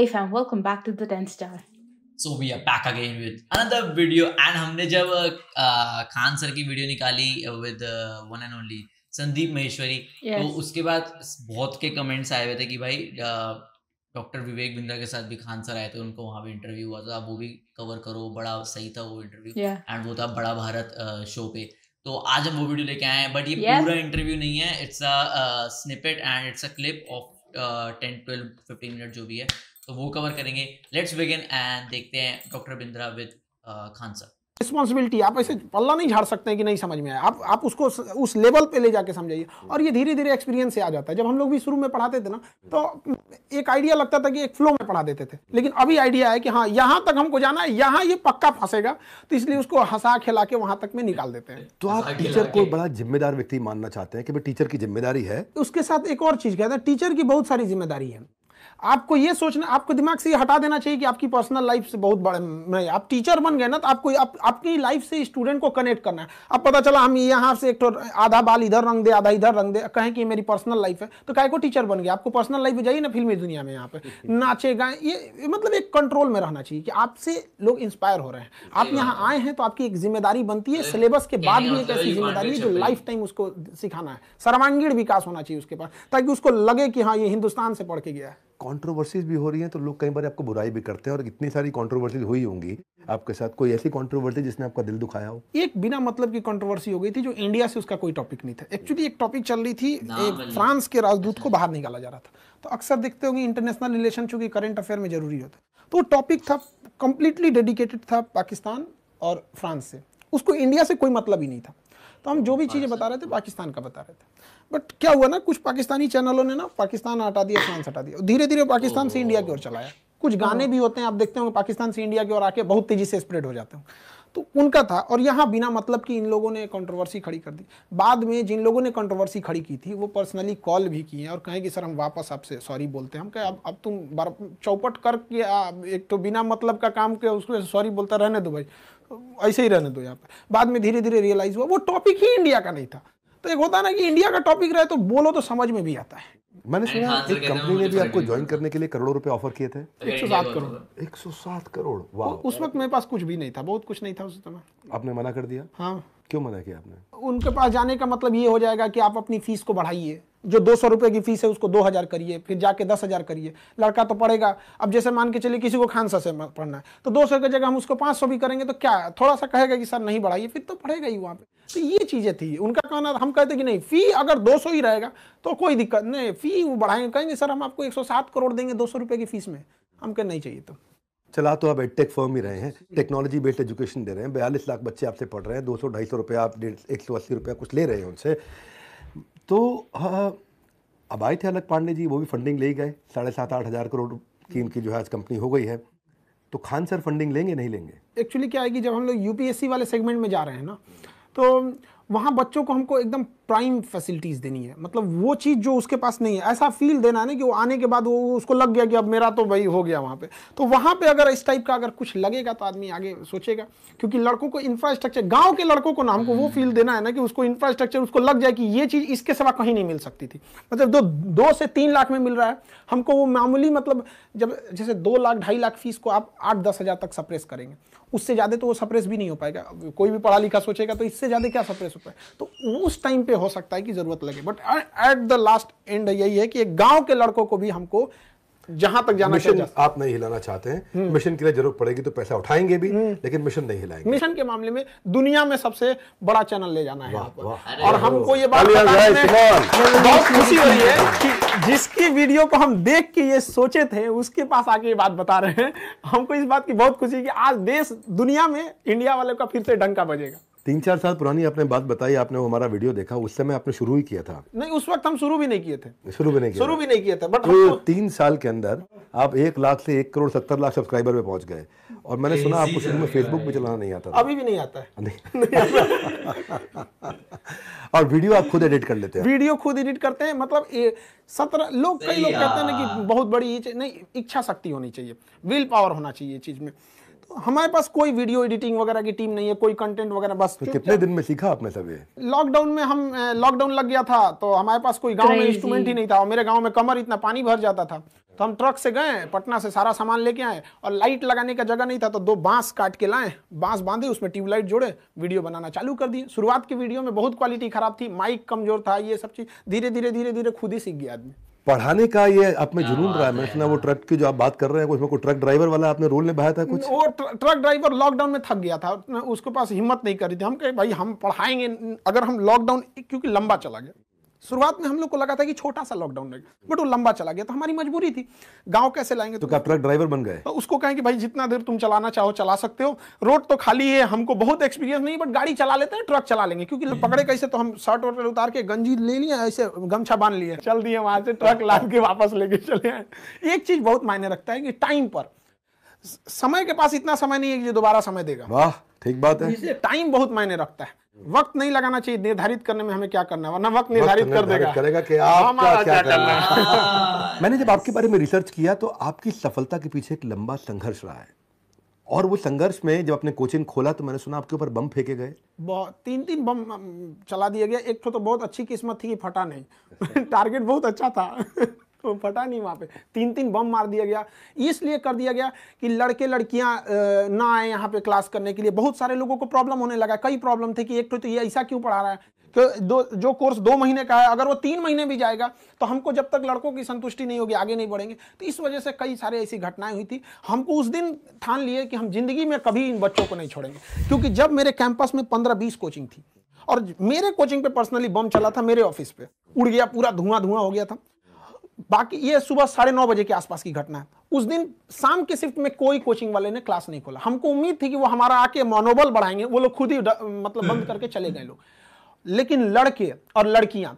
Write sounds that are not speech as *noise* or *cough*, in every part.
Hey fam, welcome back to the Ten star. So we are back again with another video, and हमने जब Khan sir की video निकाली with uh, one and only Sandeep Maheshwari तो yes. तो उसके बाद बहुत के कमेंट्स आए हुए थे कि भाई डॉक्टर विवेक बिंद्रा के साथ भी खान सर आए थे उनको वहाँ भी इंटरव्यू हुआ था वो भी कवर करो बड़ा सही था वो इंटरव्यू एंड yeah. वो था बड़ा भारत शो पे तो आज हम वो वीडियो लेके आए हैं बट ये yeah. पूरा इंटरव्यू नहीं है it's a snippet and it's a clip of ten twelve fifteen minute जो भी है तो वो कवर करेंगे लेट्स बिगिन एंड देखते हैं doctor Bindra with Khan sir responsibility आप ऐसे पल्ला नहीं झाड़ सकते हैं कि नहीं समझ में आया आप आप उसको उस लेवल पे ले जाके समझाइए और ये धीरे धीरे एक्सपीरियंस से आ जाता है जब हम लोग भी शुरू में पढ़ाते थे ना तो एक आइडिया लगता था कि एक फ्लो में पढ़ा देते थे लेकिन अभी आइडिया है कि हाँ यहाँ तक हमको जाना है यहाँ ये पक्का फंसेगा तो इसलिए उसको हंसा खिला के वहाँ तक में निकाल देते हैं तो आप टीचर को बड़ा जिम्मेदार व्यक्ति मानना चाहते हैं कि भाई टीचर की जिम्मेदारी है उसके साथ एक और चीज़ कहते हैं टीचर की बहुत सारी जिम्मेदारी है आपको ये सोचना आपको दिमाग से ये हटा देना चाहिए कि आपकी पर्सनल लाइफ से बहुत बड़े नहीं आप टीचर बन गए ना तो आपको आप, आपकी लाइफ से स्टूडेंट को कनेक्ट करना है अब पता चला हम यहाँ से एक तो आधा बाल इधर रंग दे आधा इधर रंग दे कहें कि मेरी पर्सनल लाइफ है तो काय को टीचर बन गया आपको पर्सनल लाइफ जाइए ना फिल्मी दुनिया में यहाँ पे *laughs* नाचे गाएं ये मतलब एक कंट्रोल में रहना चाहिए कि आपसे लोग इंस्पायर हो रहे हैं आप हाँ। यहाँ आए हैं तो आपकी एक जिम्मेदारी बनती है सिलेबस के बाद भी एक ऐसी जिम्मेदारी है जो लाइफ टाइम उसको सिखाना है सर्वांगीण विकास होना चाहिए उसके पास ताकि उसको लगे कि हाँ ये हिंदुस्तान से पढ़ के गया है कंट्रोवर्सीज भी हो रही हैं तो लोग कई बार आपको बुराई भी करते हैं और इतनी सारी कंट्रोवर्सीज हुई होंगी आपके साथ कोई ऐसी कंट्रोवर्सी जिसने आपका दिल दुखाया हो एक बिना मतलब की कंट्रोवर्सी हो गई थी जो इंडिया से उसका कोई टॉपिक नहीं था एक्चुअली एक टॉपिक चल रही थी एक फ्रांस के राजदूत अच्छा। को बाहर निकाला जा रहा था तो अक्सर देखते होंगे इंटरनेशनल रिलेशन चूंकि करंट अफेयर में जरूरी होता है तो टॉपिक था कंप्लीटली डेडिकेटेड था पाकिस्तान और फ्रांस से उसको इंडिया से कोई मतलब ही नहीं था तो हम जो भी चीज़ें बता रहे थे पाकिस्तान का बता रहे थे बट क्या हुआ ना कुछ पाकिस्तानी चैनलों ने ना पाकिस्तान हटा दिया फ्रांस हटा दिया धीरे धीरे पाकिस्तान से इंडिया की ओर चलाया कुछ गाने भी होते हैं आप देखते होंगे पाकिस्तान से इंडिया की ओर आके बहुत तेजी से स्प्रेड हो जाते हैं तो उनका था और यहाँ बिना मतलब कि इन लोगों ने कंट्रोवर्सी खड़ी कर दी बाद में जिन लोगों ने कंट्रोवर्सी खड़ी की थी वो पर्सनली कॉल भी किए हैं और कहें कि सर हम वापस आपसे सॉरी बोलते हैं हम कहें अब अब तुम चौपट करके एक तो बिना मतलब का काम के उसको सॉरी बोलता रहने दो भाई ऐसे ही रहने दो यहाँ पर बाद में धीरे धीरे रियलाइज हुआ वो टॉपिक ही इंडिया का नहीं था तो एक होता ना कि इंडिया का टॉपिक रहे तो बोलो तो समझ में भी आता है मैंने सुना हाँ, एक कंपनी हाँ, ने भी आपको ज्वाइन करने के लिए करोड़ों रुपए ऑफर किए थे एक सौ सात करोड़ एक सौ सात करोड़ वाह उस वक्त मेरे पास कुछ भी नहीं था बहुत कुछ नहीं था उस समय आपने मना कर दिया हाँ क्यों मना किया आपने उनके पास जाने का मतलब ये हो जाएगा कि आप अपनी फीस को बढ़ाइए जो दो सौ रुपये की फीस है उसको दो हज़ार करिए फिर जाके दस हज़ार करिए लड़का तो पढ़ेगा अब जैसे मान के चलिए किसी को खानसा से पढ़ना है तो दो सौ की जगह हम उसको पाँच सौ भी करेंगे तो क्या थोड़ा सा कहेगा कि सर नहीं बढ़ाइए फिर तो पढ़ेगा ही वहाँ पे तो ये चीज़ें थी उनका कहना हम कहते कि नहीं फ़ी अगर दो सौ ही रहेगा तो कोई दिक्कत नहीं फ़ी वो बढ़ाएंगे कहेंगे सर हम आपको एक सौ सात करोड़ देंगे दो सौ रुपये की फ़ीस में हम कह नहीं चाहिए तो चला तो आप एडटेक फर्म ही रहे हैं टेक्नोलॉजी बेस्ड एजुकेशन दे रहे हैं बयालीस लाख बच्चे आपसे पढ़ रहे हैं दो सौ ढाई सौ रुपये आप डेढ़ एक सौ अस्सी रुपया कुछ ले रहे हैं उनसे तो हाँ, हाँ, अब आए थे अलग पांडे जी वो भी फंडिंग ले गए साढ़े सात आठ हज़ार करोड़ की इनकी जो है आज कंपनी हो गई है तो खान सर फंडिंग लेंगे नहीं लेंगे एक्चुअली क्या है कि जब हम लोग यूपीएससी वाले सेगमेंट में जा रहे हैं ना तो वहाँ बच्चों को हमको एकदम प्राइम फैसिलिटीज देनी है मतलब वो चीज़ जो उसके पास नहीं है ऐसा फील देना नहीं कि वो आने के बाद वो उसको लग गया कि अब मेरा तो भाई हो गया वहाँ पे तो वहाँ पे अगर इस टाइप का अगर कुछ लगेगा तो आदमी आगे सोचेगा क्योंकि लड़कों को इंफ्रास्ट्रक्चर गाँव के लड़कों को ना हमको वो फील देना है ना कि उसको इंफ्रास्ट्रक्चर उसको लग जाए कि ये चीज़ इसके सिवा कहीं नहीं मिल सकती थी मतलब दो दो से तीन लाख में मिल रहा है हमको वो मामूली मतलब जब जैसे दो लाख ढाई लाख फीस को आप आठ दस हज़ार तक सप्रेस करेंगे उससे ज़्यादा तो वो सप्रेस भी नहीं हो पाएगा कोई भी पढ़ा लिखा सोचेगा तो इससे ज़्यादा क्या सप्रेस हो पाएगा तो उस टाइम पे हो सकता है कि जरूरत लगे but at the last end यही है कि गांव के लड़कों को भी हमको जहां तक जाना मिशन आप नहीं हिलाना चाहते हैं मिशन हम्म। के लिए जरूरत पड़ेगी तो पैसा उठाएंगे भी हम्म। लेकिन मिशन नहीं हिलाएंगे मिशन के मामले में दुनिया में सबसे बड़ा चैनल ले जाना है वा, वा, और हमको ये बात बहुत खुशी हो रही है कि जिसकी वीडियो को हम देख के ये सोचे थे उसके पास आके ये बात बता रहे हैं हमको इस बात की बहुत खुशी कि आज देश दुनिया में इंडिया वाले का फिर से डंका बजेगा तीन चार साल पुरानी आपने बात बताई आपने वो हमारा वीडियो देखा उस समय आपने शुरू ही किया था नहीं उस वक्त हम शुरू भी नहीं किए थे शुरू भी नहीं किया शुरू भी नहीं किया था बट तो तीन साल के अंदर आप एक लाख से एक करोड़ सत्तर लाख सब्सक्राइबर पे पहुंच गए और मैंने सुना आपको शुरू में फेसबुक पे चलाना नहीं आता अभी भी नहीं आता है *laughs* और वीडियो आप खुद एडिट कर लेते हैं वीडियो खुद एडिट करते हैं मतलब सत्रह लोग कई लोग कहते हैं ना कि बहुत बड़ी नहीं इच्छा शक्ति होनी चाहिए विल पावर होना चाहिए चीज में हमारे पास कोई वीडियो एडिटिंग वगैरह की टीम नहीं है कोई कंटेंट वगैरह बस तो कितने दिन में सीखा आपने सब ये लॉकडाउन में हम लॉकडाउन लग गया था तो हमारे पास कोई गाँव में इंस्ट्रूमेंट ही नहीं था और मेरे गाँव में कमर इतना पानी भर जाता था तो हम ट्रक से गए पटना से सारा सामान लेके आए और लाइट लगाने का जगह नहीं था तो दो बांस काट के लाए बांस बांधे उसमें ट्यूबलाइट जोड़े वीडियो बनाना चालू कर दी शुरुआत की वीडियो में बहुत क्वालिटी खराब थी माइक कमजोर था ये सब चीज़ धीरे धीरे धीरे धीरे खुद ही सीख गया आदमी पढ़ाने का ये आप में जुनून रहा है मैं सुना वो ट्रक की जो आप बात कर रहे हैं उसमें कोई ट्रक ड्राइवर वाला आपने रोल निभाया था कुछ वो ट्रक ड्राइवर लॉकडाउन में थक गया था उसके पास हिम्मत नहीं करी थी हम कहे भाई हम पढ़ाएंगे अगर हम लॉकडाउन क्योंकि लंबा चला गया शुरुआत में हम लोग को लगा था कि छोटा सा लॉकडाउन रहेगा बट वो लंबा चला गया तो हमारी मजबूरी थी गांव कैसे लाएंगे तो क्या ट्रक ड्राइवर बन गए तो उसको कहें कि भाई जितना देर तुम चलाना चाहो चला सकते हो रोड तो खाली है हमको बहुत एक्सपीरियंस नहीं बट गाड़ी चला लेते हैं ट्रक चला लेंगे क्योंकि पकड़े कैसे तो हम शर्ट वर्ट उतार के गंजी ले लिया ऐसे गमछा बांध लिया चल दिए वहां से ट्रक ला के वापस लेके चले आए एक चीज बहुत मायने रखता है कि टाइम पर समय के पास इतना समय नहीं है कि जो दोबारा समय देगा वाह ठीक बात है टाइम बहुत मायने रखता है वक्त नहीं लगाना चाहिए निर्धारित करने में हमें क्या करना है वरना वक्त निर्धारित कर देगा करेगा कि आप क्या क्या करना है हाँ। मैंने जब आपके बारे में रिसर्च किया तो आपकी सफलता के पीछे एक लंबा संघर्ष रहा है और वो संघर्ष में जब अपने कोचिंग खोला तो मैंने सुना आपके ऊपर बम फेंके गए बहुत तीन तीन बम चला दिया गया एक तो, तो बहुत अच्छी किस्मत थी कि फटा नहीं टारगेट *laughs* बहुत अच्छा था *laughs* तो फटा नहीं वहाँ पे तीन तीन बम मार दिया गया इसलिए कर दिया गया कि लड़के लड़कियाँ ना आए यहाँ पे क्लास करने के लिए बहुत सारे लोगों को प्रॉब्लम होने लगा कई प्रॉब्लम थे कि एक तो, तो ये ऐसा क्यों पढ़ा रहा है कि तो दो जो कोर्स दो महीने का है अगर वो तीन महीने भी जाएगा तो हमको जब तक लड़कों की संतुष्टि नहीं होगी आगे नहीं बढ़ेंगे तो इस वजह से कई सारे ऐसी घटनाएं हुई थी हमको उस दिन ठान लिए कि हम जिंदगी में कभी इन बच्चों को नहीं छोड़ेंगे क्योंकि जब मेरे कैंपस में पंद्रह बीस कोचिंग थी और मेरे कोचिंग पे पर्सनली बम चला था मेरे ऑफिस पे उड़ गया पूरा धुआं धुआं हो गया था बाकी ये सुबह साढ़े नौ बजे के आसपास की घटना है उस दिन शाम के शिफ्ट में कोई कोचिंग वाले ने क्लास नहीं खोला हमको उम्मीद थी कि वो हमारा आके मनोबल बढ़ाएंगे वो लोग खुद ही मतलब बंद करके चले गए लोग लेकिन लड़के और लड़कियां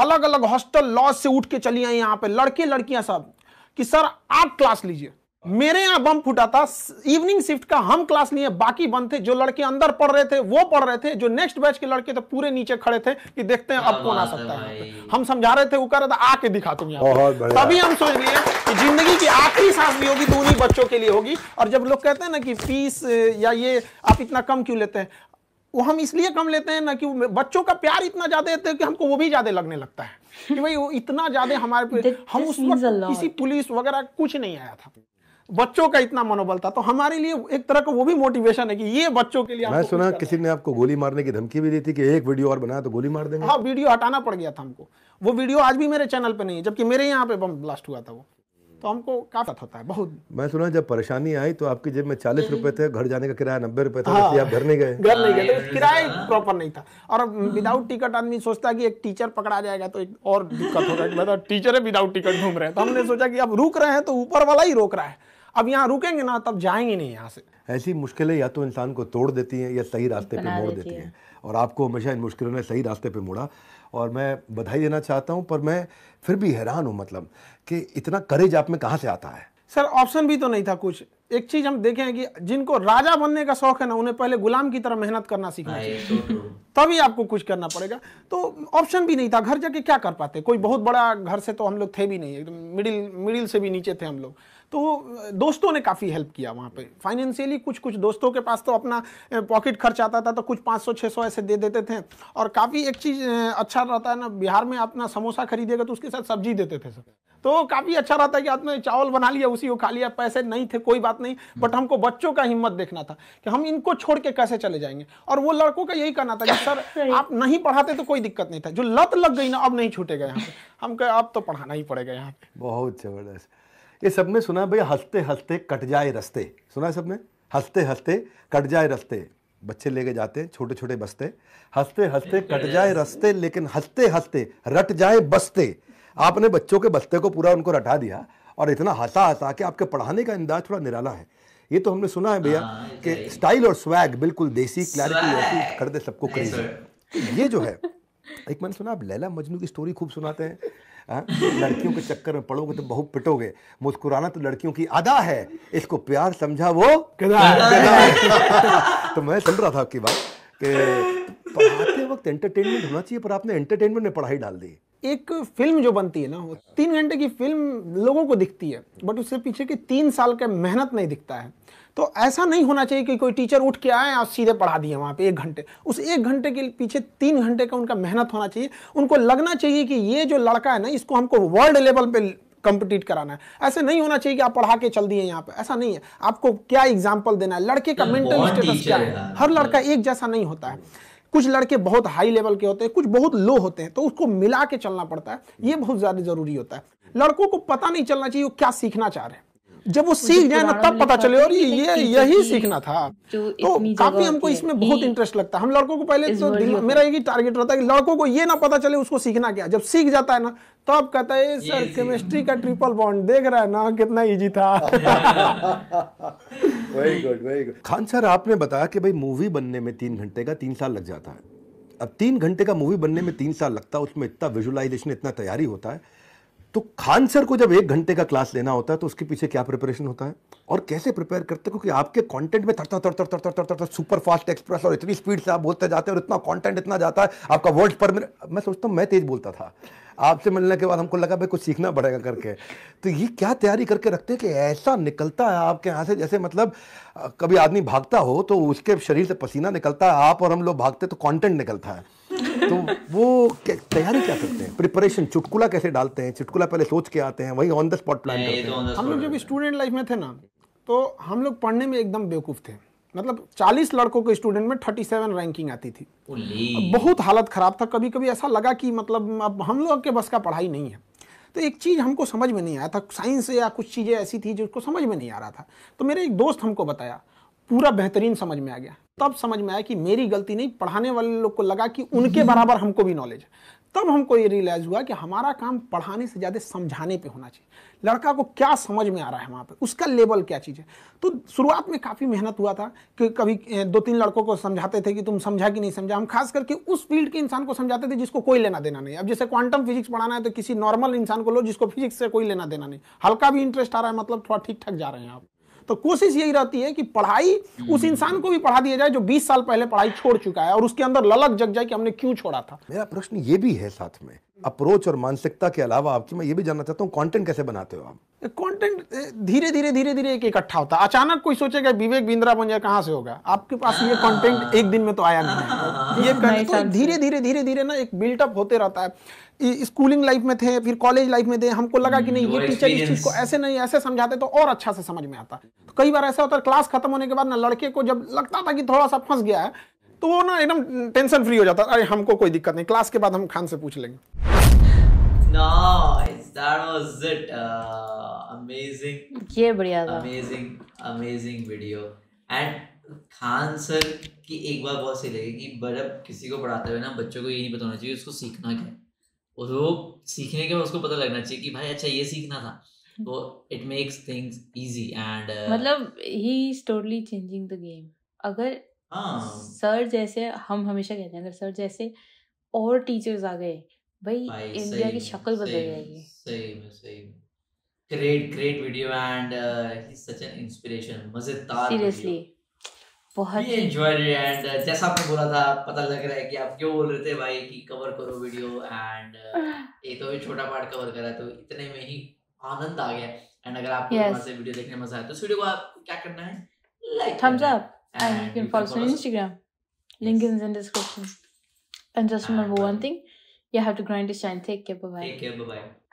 अलग अलग हॉस्टल लॉज से उठ के चली आई यहाँ पे लड़के लड़कियां सब कि सर आप क्लास लीजिए मेरे यहां बम फूटा था इवनिंग शिफ्ट का हम क्लास लिए बाकी बंद थे जो लड़के अंदर पढ़ रहे थे वो पढ़ रहे थे जो नेक्स्ट बैच के लड़के तो पूरे नीचे खड़े थे कि देखते हैं अब कौन आ सकता है हम समझा रहे थे वो कह रहा था आके दिखा तुम यहाँ तभी हम सोच लिए कि जिंदगी की आखिरी सांस भी होगी तो उन्हीं बच्चों के लिए होगी और जब लोग कहते हैं ना कि फीस या ये आप इतना कम क्यों लेते हैं वो हम इसलिए कम लेते हैं ना कि बच्चों का प्यार इतना ज्यादा देते हैं तो कि हमको वो भी ज्यादा लगने लगता है कि भाई वो इतना ज्यादा हमारे हम उस वक्त किसी पुलिस वगैरह कुछ नहीं आया था बच्चों का इतना मनोबल था तो हमारे लिए एक तरह का वो भी मोटिवेशन है कि ये बच्चों के लिए मैं सुना किसी ने आपको गोली मारने की धमकी भी दी थी कि एक वीडियो और बनाया तो गोली मार देंगे हाँ वीडियो हटाना पड़ गया था हमको वो वीडियो आज भी मेरे चैनल पे नहीं है जबकि मेरे यहाँ पे बम ब्लास्ट हुआ था वो तो हमको काफी होता है बहुत मैं सुना जब परेशानी आई तो आपकी जेब में चालीस हम्म। रुपए थे घर जाने का किराया नब्बे रुपए था हाँ। आप घर नहीं गए घर नहीं गए तो हाँ, किराया प्रॉपर तो नहीं था और विदाउट टिकट आदमी सोचता कि एक टीचर पकड़ा जाएगा तो एक और दिक्कत होगा मतलब टीचर है विदाउट टिकट घूम रहे हैं तो हमने सोचा कि अब रुक रहे हैं तो ऊपर वाला ही रोक रहा है अब यहाँ रुकेंगे ना तब जाएंगे नहीं यहाँ से ऐसी मुश्किलें या तो इंसान को तोड़ देती हैं या सही रास्ते पर मोड़ देती हैं और आपको हमेशा इन मुश्किलों ने सही रास्ते पर मोड़ा और मैं बधाई देना चाहता हूँ पर मैं फिर भी हैरान हूँ मतलब कि इतना करेज आप में कहाँ से आता है सर ऑप्शन भी तो नहीं था कुछ एक चीज हम देखें कि जिनको राजा बनने का शौक है ना उन्हें पहले गुलाम की तरह मेहनत करना सीखना हाँ, चाहिए तो *laughs* तभी आपको कुछ करना पड़ेगा तो ऑप्शन भी नहीं था घर जाके क्या कर पाते कोई बहुत बड़ा घर से तो हम लोग थे भी नहीं एकदम मिडिल मिडिल से भी नीचे थे हम लोग तो दोस्तों ने काफ़ी हेल्प किया वहाँ पे फाइनेंशियली कुछ कुछ दोस्तों के पास तो अपना पॉकेट खर्च आता था तो कुछ 500 600 ऐसे दे देते थे और काफ़ी एक चीज़ अच्छा रहता है ना बिहार में अपना समोसा खरीदेगा तो उसके साथ सब्जी देते थे सब तो काफी अच्छा रहा था कि आपने चावल बना लिया उसी को खा लिया पैसे नहीं थे कोई बात नहीं बट हमको बच्चों का हिम्मत देखना था कि हम इनको छोड़ के कैसे चले जाएंगे और वो लड़कों का यही कहना था कि सर *laughs* आप नहीं पढ़ाते तो कोई दिक्कत नहीं था जो लत लग गई ना अब नहीं छूटेगा यहाँ पे हम कहे अब तो पढ़ाना ही पड़ेगा यहाँ पे बहुत जबरदस्त ये सबने सुना भाई हंसते हंसते कट जाए रस्ते सुना है सबने हंसते हंसते कट जाए रस्ते बच्चे लेके जाते हैं छोटे छोटे बस्ते हंसते हंसते कट *laughs* जाए रस्ते लेकिन हंसते हंसते रट जाए बस्ते आपने बच्चों के बस्ते को पूरा उनको रटा दिया और इतना हंसा हंसा कि आपके पढ़ाने का अंदाज थोड़ा निराला है ये तो हमने सुना है भैया हाँ, कि स्टाइल और स्वैग बिल्कुल देसी क्लैरिटी कर दे सबको करीब तो ये जो है एक मैंने सुना आप लैला मजनू की स्टोरी खूब सुनाते हैं हाँ? लड़कियों के चक्कर में पड़ोगे तो बहुत पिटोगे मुस्कुराना तो लड़कियों की अदा है इसको प्यार समझा वो *laughs* तो मैं सुन रहा था आपकी बात कि पढ़ाते वक्त एंटरटेनमेंट होना चाहिए पर आपने एंटरटेनमेंट में पढ़ाई डाल दी एक फिल्म जो बनती है ना वो तीन घंटे की फिल्म लोगों को दिखती है बट उससे पीछे के तीन साल का मेहनत नहीं दिखता है तो ऐसा नहीं होना चाहिए कि कोई टीचर उठ के आए और सीधे पढ़ा दिए वहाँ पे एक घंटे उस एक घंटे के पीछे तीन घंटे का उनका मेहनत होना चाहिए उनको लगना चाहिए कि ये जो लड़का है ना इसको हमको वर्ल्ड लेवल पे कंपटीट कराना है ऐसे नहीं होना चाहिए कि आप पढ़ा के चल दिए यहाँ पे ऐसा नहीं है आपको क्या एग्जाम्पल देना है लड़के का मेंटल स्टेटस क्या है हर लड़का एक जैसा नहीं होता है कुछ लड़के बहुत हाई लेवल के होते हैं कुछ बहुत लो होते हैं तो उसको मिला के चलना पड़ता है ये बहुत ज़्यादा जरूरी होता है लड़कों को पता नहीं चलना चाहिए वो क्या सीखना चाह रहे हैं जब वो सीख जाए ना तब पता चले और ये यही सीखना था तो काफी हमको इसमें बहुत इंटरेस्ट लगता है हम लड़कों को पहले तो मेरा यही टारगेट रहता है कि लड़कों को ये ना पता चले उसको सीखना क्या जब सीख जाता है ना तो आप कहता है सर केमिस्ट्री का ट्रिपल बॉन्ड देख रहा है ना कितना इजी था very good very good Khan sir आपने बताया कि भाई मूवी बनने में तीन घंटे का तीन साल लग जाता है अब तीन घंटे का मूवी बनने में तीन साल लगता है उसमें इतना विजुअलाइजेशन इतना तैयारी होता है तो खान सर को जब एक घंटे का क्लास लेना होता है तो उसके पीछे क्या प्रिपरेशन होता है और कैसे प्रिपेयर करते हैं क्योंकि आपके कंटेंट में थरता थर थर थर थर थर थर सुपर फास्ट एक्सप्रेस और इतनी स्पीड से आप बोलते जाते हैं और इतना कंटेंट इतना जाता है आपका वर्ड पर मैं सोचता हूँ मैं तेज बोलता था आपसे मिलने के बाद हमको लगा भाई कुछ सीखना पड़ेगा करके तो ये क्या तैयारी करके रखते हैं कि ऐसा निकलता है आपके यहाँ से जैसे मतलब कभी आदमी भागता हो तो उसके शरीर से पसीना निकलता है आप और हम लोग भागते तो कॉन्टेंट निकलता है तो वो तैयारी क्या करते हैं प्रिपरेशन चुटकुला कैसे डालते हैं चुटकुला पहले सोच के आते हैं वही ऑन द स्पॉट प्लान करते तो हैं हम लोग जब स्टूडेंट लाइफ में थे ना तो हम लोग पढ़ने में एकदम बेवकूफ़ थे मतलब 40 लड़कों के स्टूडेंट में 37 रैंकिंग आती थी बहुत हालत खराब था कभी कभी ऐसा लगा कि मतलब अब हम लोग के बस का पढ़ाई नहीं है तो एक चीज़ हमको समझ में नहीं आया था साइंस या कुछ चीज़ें ऐसी थी जिसको समझ में नहीं आ रहा था तो मेरे एक दोस्त हमको बताया पूरा बेहतरीन समझ में आ गया तब समझ में आया कि मेरी गलती नहीं पढ़ाने वाले लोग को लगा कि उनके बराबर हमको भी नॉलेज है तब हमको ये रियलाइज हुआ कि हमारा काम पढ़ाने से ज़्यादा समझाने पे होना चाहिए लड़का को क्या समझ में आ रहा है वहाँ पे उसका लेवल क्या चीज़ है तो शुरुआत में काफ़ी मेहनत हुआ था कि कभी दो तीन लड़कों को समझाते थे कि तुम समझा कि नहीं समझा हम खास करके उस फील्ड के इंसान को समझाते थे जिसको कोई लेना देना नहीं अब जैसे क्वांटम फिजिक्स पढ़ाना है तो किसी नॉर्मल इंसान को लो जिसको फिजिक्स से कोई लेना देना नहीं हल्का भी इंटरेस्ट आ रहा है मतलब थोड़ा ठीक ठाक जा रहे हैं आप तो कोशिश यही रहती है कि पढ़ाई हम्म। उस इंसान को भी पढ़ा दिया जाए जो बीस साल पहले पढ़ाई छोड़ चुका है और उसके अंदर ललक जग जाए कि हमने क्यों छोड़ा था मेरा प्रश्न ये भी है साथ में अप्रोच और मानसिकता के अलावा आपकी मैं ये भी जानना चाहता हूँ कंटेंट कैसे बनाते हो आप कंटेंट धीरे धीरे धीरे धीरे एक इकट्ठा होता है अचानक कोई सोचेगा विवेक बिंद्रा बन जाए कहाँ से होगा आपके पास ये कंटेंट एक दिन में तो आया नहीं है हाँ। ये तो धीरे धीरे धीरे धीरे ना एक बिल्टअप होते रहता है स्कूलिंग लाइफ में थे फिर कॉलेज लाइफ में थे हमको लगा कि नहीं mm, ये टीचर इस चीज को ऐसे नहीं ऐसे समझाते तो और अच्छा से समझ में आता तो कई बार ऐसा होता है क्लास खत्म होने के बाद ना लड़के को जब लगता था कि थोड़ा सा फंस गया है तो वो ना एकदम टेंशन फ्री हो जाता अरे हमको कोई दिक्कत नहीं क्लास के बाद हम खान से पूछ लेंगे uh, खान सर की एक बार बहुत सही लगी कि जब किसी को पढ़ाते हुए ना बच्चों को ये नहीं पता होना चाहिए उसको सीखना क्या और वो सीखने के बाद उसको पता लगना चाहिए कि भाई अच्छा ये सीखना था तो it makes things easy and मतलब he is totally changing the game अगर हाँ। सर जैसे हम हमेशा कहते हैं अगर सर जैसे और टीचर्स आ गए भाई, इंडिया की शक्ल बदल जाएगी सही में सही great great video and he such an inspiration मजेदार सीरियसली बहुत ही एंजॉयड एंड जैसा आपने बोला था पता लग रहा है कि आप क्यों बोल रहे थे भाई कि कवर करो वीडियो एंड uh, *laughs* ये तो भी छोटा पार्ट कवर करा तो इतने में ही आनंद आ गया एंड अगर आपको yes. वीडियो देखने मजा आया तो इस वीडियो को आप क्या करना है like thumbs up Ah, and, you, can you follow us on Instagram. Link is in description. And just ah, remember and one thing you have to grind to shine. Take care. Bye bye. Take care. Bye bye.